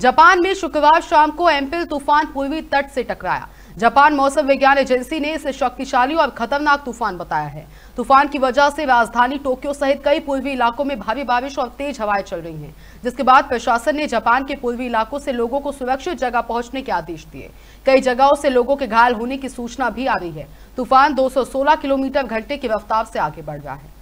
Japan में शुक्रवार शाम को एम्पिल तूफान पूर्वी तट से टकराया जापान मौसम विज्ञान एजेंसी ने इसे शक्तिशाली और खतरनाक तूफान बताया है तूफान की वजह से राजधानी टोक्यो सहित कई पूर्वी इलाकों में भारी बारिश और तेज हवाएं चल रही हैं जिसके बाद प्रशासन ने जापान के पूर्वी इलाकों से लोगों को सुरक्षित जगह पहुंचने के आदेश दिए कई जगहों से लोगों के घायल होने की सूचना भी आ रही है तूफान दो किलोमीटर घंटे की रफ्तार से आगे बढ़ रहा है